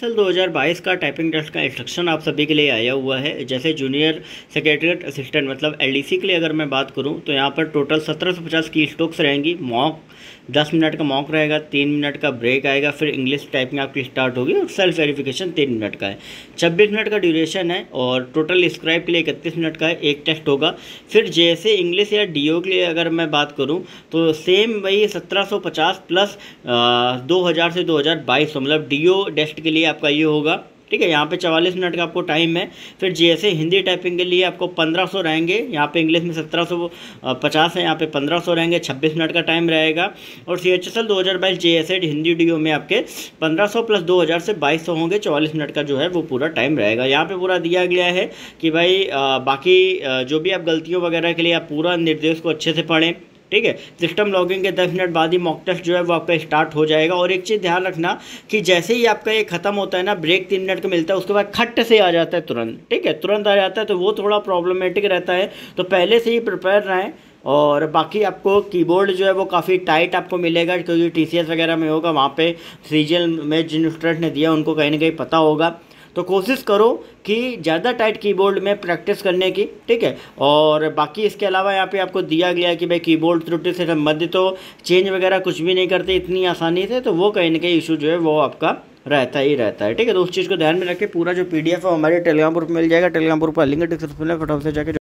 सल 2022 का typing test का इंस्ट्रक्शन आप सभी के लिए आया हुआ है जैसे जूनियर सेक्रेटरीट असिस्टेंट मतलब एलडीसी के लिए अगर मैं बात करूं तो यहां पर टोटल 1750 की स्टोक्स रहेंगी मॉक 10 मिनट का मॉक रहेगा 3 मिनट का ब्रेक आएगा फिर इंग्लिश टाइपिंग आपकी स्टार्ट होगी और सेल्फ वेरीफिकेशन तीन मिनट का है छब्बीस मिनट का ड्यूरेशन है और टोटल स्क्राइब के लिए इकतीस मिनट का है एक टेस्ट होगा फिर जैसे इंग्लिश या डी के लिए अगर मैं बात करूँ तो सेम वही सत्रह प्लस दो से दो मतलब डी टेस्ट के लिए लिए आपका ये होगा ठीक है यहाँ पे चवालीस मिनट का आपको टाइम है फिर जैसे हिंदी टाइपिंग के लिए आपको पंद्रह सौ रहेंगे यहाँ पे इंग्लिश में सत्रह सौ पचास है यहाँ पे पंद्रह सौ रहेंगे छब्बीस मिनट का टाइम रहेगा और सी एच एस एल दो हज़ार बाईस जे एस एड हिंदी डी में आपके पंद्रह सौ प्लस दो हज़ार से बाईस सौ होंगे चौवालीस मिनट का जो है वो पूरा टाइम रहेगा यहाँ पर पूरा दिया गया है कि भाई आ, बाकी आ, जो भी आप गलतियों वगैरह के लिए आप पूरा निर्देश को अच्छे से पढ़ें ठीक है सिस्टम लॉगिंग के दस मिनट बाद ही मॉक टेस्ट जो है वो आपका स्टार्ट हो जाएगा और एक चीज़ ध्यान रखना कि जैसे ही आपका ये ख़त्म होता है ना ब्रेक तीन मिनट का मिलता है उसके बाद खट से आ जाता है तुरंत ठीक है तुरंत आ जाता है तो वो थोड़ा प्रॉब्लमेटिक रहता है तो पहले से ही प्रिपेयर रहें और बाकी आपको कीबोर्ड जो है वो काफ़ी टाइट आपको मिलेगा क्योंकि टीसीएस वगैरह में होगा वहाँ पे सीजियल में जिन स्टूडेंट ने दिया उनको कहीं ना कहीं पता होगा तो कोशिश करो कि ज़्यादा टाइट कीबोर्ड में प्रैक्टिस करने की ठीक है और बाकी इसके अलावा यहाँ पे आपको दिया गया है कि भाई कीबोर्ड त्रुटि से संबंधित हो चेंज वगैरह कुछ भी नहीं करते इतनी आसानी से तो वो कहीं ना कहीं इशू जो है वो आपका रहता ही रहता है ठीक है तो उस चीज़ को ध्यान में रखें पूरा जो डी है हमारे टेलीग्राम ग्रुप मिल जाएगा टेलीग्राम ग्रुप का लिंक डिस्क्रिप्शन में फटाफट से जाकर